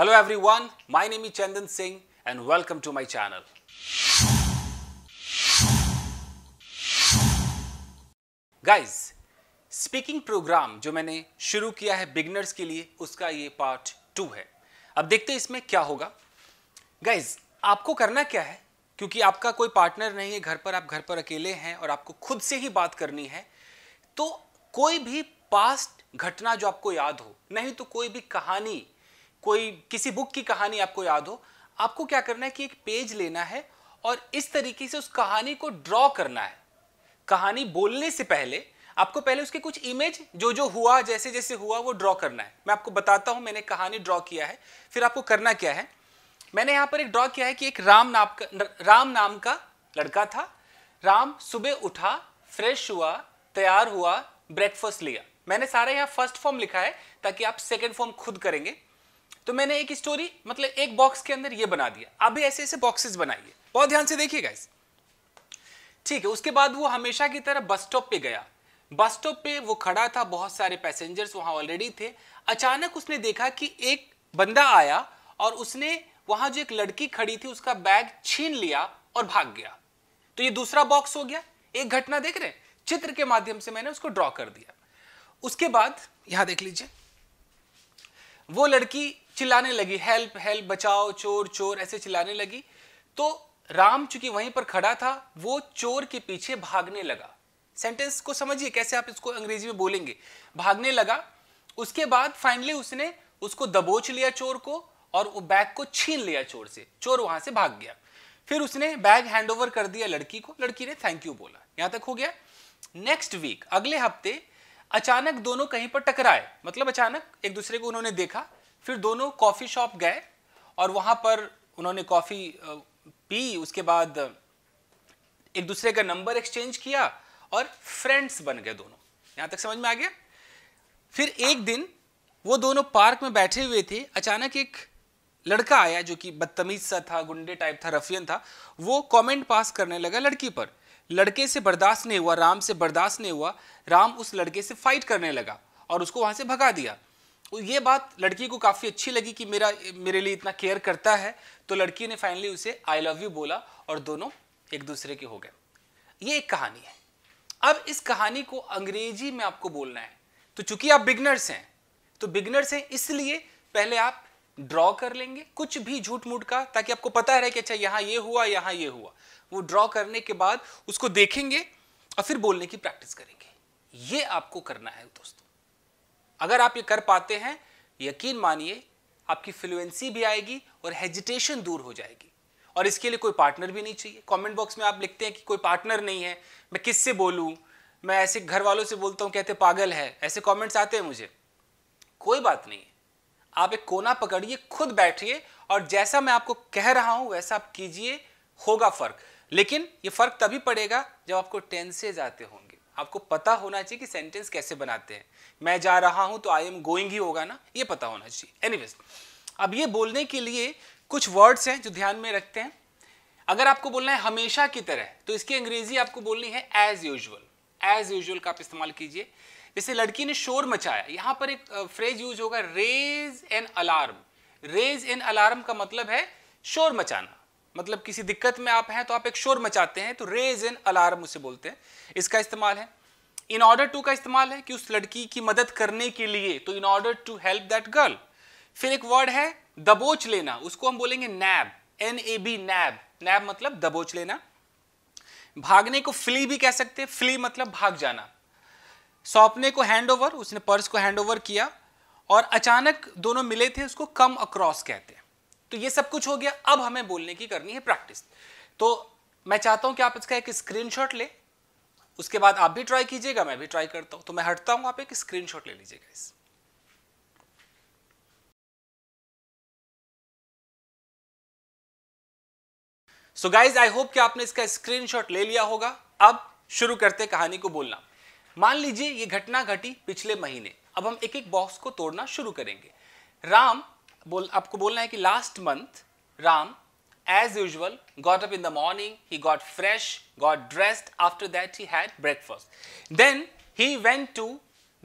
Hello everyone, my name is Chandan Singh and welcome to my channel. Guys, speaking programme जो मैंने शुरू किया है बिगनर्स के लिए उसका ये पार्ट टू है अब देखते हैं इसमें क्या होगा गाइज आपको करना क्या है क्योंकि आपका कोई पार्टनर नहीं है घर पर आप घर पर अकेले हैं और आपको खुद से ही बात करनी है तो कोई भी पास्ट घटना जो आपको याद हो नहीं तो कोई भी कहानी कोई किसी बुक की कहानी आपको याद हो आपको क्या करना है कि एक पेज लेना है और इस तरीके से उस कहानी को ड्रॉ करना है कहानी बोलने से पहले आपको पहले उसके कुछ इमेज जो जो हुआ जैसे जैसे हुआ वो ड्रॉ करना है मैं आपको बताता हूं मैंने कहानी ड्रॉ किया है फिर आपको करना क्या है मैंने यहाँ पर एक ड्रॉ किया है कि एक राम नाम का राम नाम का लड़का था राम सुबह उठा फ्रेश हुआ तैयार हुआ ब्रेकफास्ट लिया मैंने सारा यहाँ फर्स्ट फॉर्म लिखा है ताकि आप सेकेंड फॉर्म खुद करेंगे तो मैंने एक स्टोरी मतलब एक बॉक्स के अंदर ये बना दिया अभी ऐसे ऐसे बॉक्सेस बनाइए बहुत ध्यान से देखिए इस ठीक है उसके बाद वो हमेशा की तरह बस स्टॉप पे गया बस स्टॉप पे वो खड़ा था बहुत सारे पैसेंजर्स वहां ऑलरेडी थे अचानक उसने देखा कि एक बंदा आया और उसने वहां जो एक लड़की खड़ी थी उसका बैग छीन लिया और भाग गया तो ये दूसरा बॉक्स हो गया एक घटना देख रहे हैं चित्र के माध्यम से मैंने उसको ड्रॉ कर दिया उसके बाद यहां देख लीजिए वो लड़की चिल्लाने लगी हेल्प हेल्प बचाओ चोर चोर ऐसे चिल्लाने लगी तो राम चूंकि वहीं पर खड़ा था वो चोर के पीछे भागने लगा सेंटेंस को समझिए कैसे आप इसको अंग्रेजी में बोलेंगे भागने लगा उसके बाद फाइनली उसने उसको दबोच लिया चोर को और वो बैग को छीन लिया चोर से चोर वहां से भाग गया फिर उसने बैग हैंडओवर कर दिया लड़की को लड़की ने थैंक यू बोला यहां तक हो गया नेक्स्ट वीक अगले हफ्ते अचानक दोनों कहीं पर टकराए मतलब अचानक एक दूसरे को उन्होंने देखा फिर दोनों कॉफ़ी शॉप गए और वहां पर उन्होंने कॉफ़ी पी उसके बाद एक दूसरे का नंबर एक्सचेंज किया और फ्रेंड्स बन गए दोनों यहाँ तक समझ में आ गया फिर एक दिन वो दोनों पार्क में बैठे हुए थे अचानक एक लड़का आया जो कि बदतमीज सा था गुंडे टाइप था रफियन था वो कमेंट पास करने लगा लड़की पर लड़के से बर्दाश्त नहीं हुआ राम से बर्दाश्त नहीं हुआ राम उस लड़के से फाइट करने लगा और उसको वहां से भगा दिया तो ये बात लड़की को काफ़ी अच्छी लगी कि मेरा मेरे लिए इतना केयर करता है तो लड़की ने फाइनली उसे आई लव यू बोला और दोनों एक दूसरे के हो गए ये एक कहानी है अब इस कहानी को अंग्रेजी में आपको बोलना है तो चूंकि आप बिगनर्स हैं तो बिगनर्स हैं इसलिए पहले आप ड्रॉ कर लेंगे कुछ भी झूठ मूठ का ताकि आपको पता रहे कि अच्छा यहां ये हुआ यहां ये हुआ वो ड्रॉ करने के बाद उसको देखेंगे और फिर बोलने की प्रैक्टिस करेंगे ये आपको करना है दोस्तों अगर आप ये कर पाते हैं यकीन मानिए आपकी फ्लुएंसी भी आएगी और हेजिटेशन दूर हो जाएगी और इसके लिए कोई पार्टनर भी नहीं चाहिए कमेंट बॉक्स में आप लिखते हैं कि कोई पार्टनर नहीं है मैं किससे बोलूं मैं ऐसे घर वालों से बोलता हूं कहते पागल है ऐसे कमेंट्स आते हैं मुझे कोई बात नहीं है आप एक कोना पकड़िए खुद बैठिए और जैसा मैं आपको कह रहा हूं वैसा आप कीजिए होगा फर्क लेकिन ये फर्क तभी पड़ेगा जब आपको टेंसेज आते होंगे आपको पता होना चाहिए कि सेंटेंस कैसे बनाते हैं मैं जा रहा हूं तो आई एम गोइंग ही होगा ना ये पता होना चाहिए एनीवेज अब ये बोलने के लिए कुछ वर्ड्स हैं जो ध्यान में रखते हैं अगर आपको बोलना है हमेशा की तरह तो इसकी अंग्रेजी आपको बोलनी है एज यूजल एज यूजल का आप इस्तेमाल कीजिए जैसे लड़की ने शोर मचाया यहां पर एक फ्रेज यूज होगा raise an alarm raise an alarm का मतलब है शोर मचाना मतलब किसी दिक्कत में आप हैं तो आप एक शोर मचाते हैं तो रेज एन अलार्म उसे बोलते हैं इसका इस्तेमाल है इन ऑर्डर टू का इस्तेमाल है कि उस लड़की की मदद करने के लिए तो in order to help that girl फिर एक वर्ड है दबोच लेना उसको हम बोलेंगे नैब एन ए बी नैब नैब मतलब दबोच लेना भागने को फ्ली भी कह सकते हैं फ्ली मतलब भाग जाना सौंपने को हैंड ओवर उसने पर्स को हैंड ओवर किया और अचानक दोनों मिले थे उसको कम अक्रॉस कहते हैं तो ये सब कुछ हो गया अब हमें बोलने की करनी है प्रैक्टिस तो मैं चाहता हूं कि आप इसका एक स्क्रीनशॉट ले उसके बाद आप भी ट्राई कीजिएगा मैं भी ट्राई करता हूं तो मैं हटता हूं आप एक स्क्रीनशॉट ले लीजिएगा इस सो गाइज आई होप कि आपने इसका स्क्रीनशॉट ले लिया होगा अब शुरू करते कहानी को बोलना मान लीजिए ये घटना घटी पिछले महीने अब हम एक एक बॉक्स को तोड़ना शुरू करेंगे राम बोल आपको बोलना है कि last month Ram as usual got up in the morning he got fresh got dressed after that he had breakfast then he went to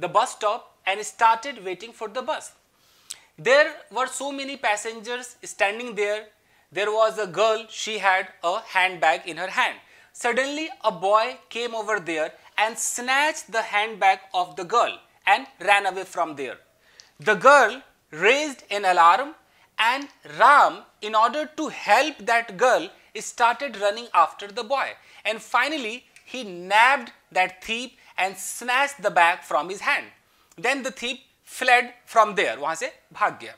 the bus stop and started waiting for the bus there were so many passengers standing there there was a girl she had a handbag in her hand suddenly a boy came over there and snatched the handbag of the girl and ran away from there the girl raised an alarm and Ram in order to help that girl started running after the boy and finally he nabbed that thief and snatched the bag from his hand. Then the thief fled from there, वहाँ से भाग गया.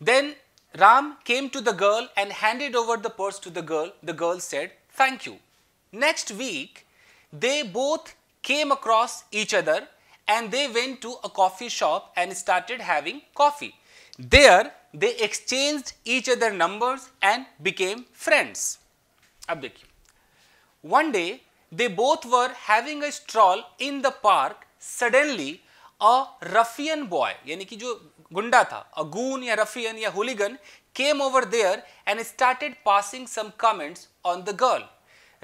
Then Ram came to the girl and handed over the purse to the girl. The girl said, thank you. Next week, they both came across each other and they went to a coffee shop and started having coffee. There they exchanged each other numbers and became friends. Ab One day they both were having a stroll in the park. Suddenly a ruffian boy यानी कि जो गुंडा a goon a ruffian a hooligan came over there and started passing some comments on the girl.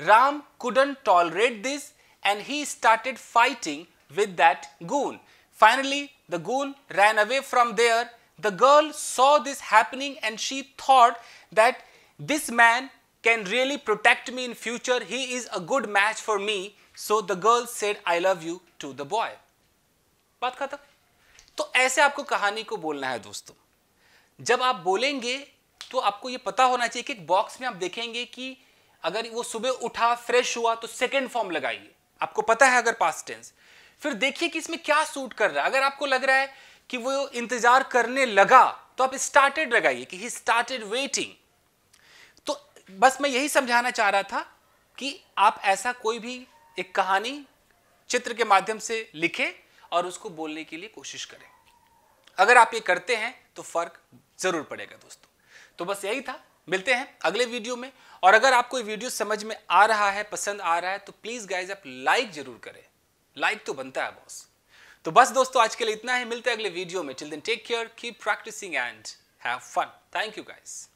Ram couldn't tolerate this and he started fighting with that ghoul. Finally, the ghoul ran away from there. The girl saw this happening and she thought that this man can really protect me in future. He is a good match for me. So the girl said I love you to the boy. बात खत्म तो ऐसे आपको कहानी को बोलना है दोस्तों जब आप बोलेंगे तो आपको ये पता होना चाहिए कि एक बॉक्स में आप देखेंगे कि अगर वो सुबह उठा फ्रेश हुआ तो सेकेंड फॉर्म लगाइए आपको पता है अगर पास्ट टेंस फिर देखिए कि इसमें क्या सूट कर रहा है अगर आपको लग रहा है कि वो इंतजार करने लगा तो आप स्टार्टेड लगाइए कि ही स्टार्टेड वेटिंग तो बस मैं यही समझाना चाह रहा था कि आप ऐसा कोई भी एक कहानी चित्र के माध्यम से लिखें और उसको बोलने के लिए कोशिश करें अगर आप ये करते हैं तो फर्क जरूर पड़ेगा दोस्तों तो बस यही था मिलते हैं अगले वीडियो में और अगर आपको ये वीडियो समझ में आ रहा है पसंद आ रहा है तो प्लीज़ गाइज आप लाइक जरूर करें लाइक तो बनता है बॉस तो बस दोस्तों आज के लिए इतना ही मिलते हैं अगले वीडियो में दिन take care keep practicing and have fun thank you guys